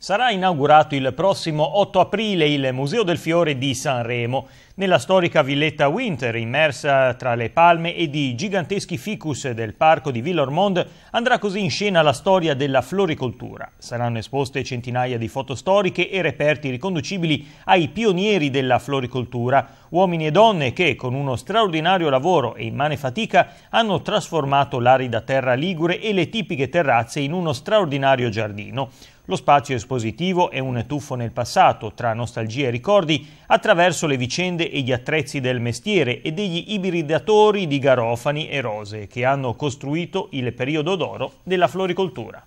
Sarà inaugurato il prossimo 8 aprile il Museo del Fiore di Sanremo, nella storica villetta Winter, immersa tra le palme ed i giganteschi ficus del parco di Villormond, andrà così in scena la storia della floricoltura. Saranno esposte centinaia di foto storiche e reperti riconducibili ai pionieri della floricoltura, uomini e donne che, con uno straordinario lavoro e immane fatica, hanno trasformato l'arida terra ligure e le tipiche terrazze in uno straordinario giardino. Lo spazio espositivo è un tuffo nel passato, tra nostalgia e ricordi, attraverso le vicende e gli attrezzi del mestiere e degli ibridatori di garofani e rose che hanno costruito il periodo d'oro della floricoltura.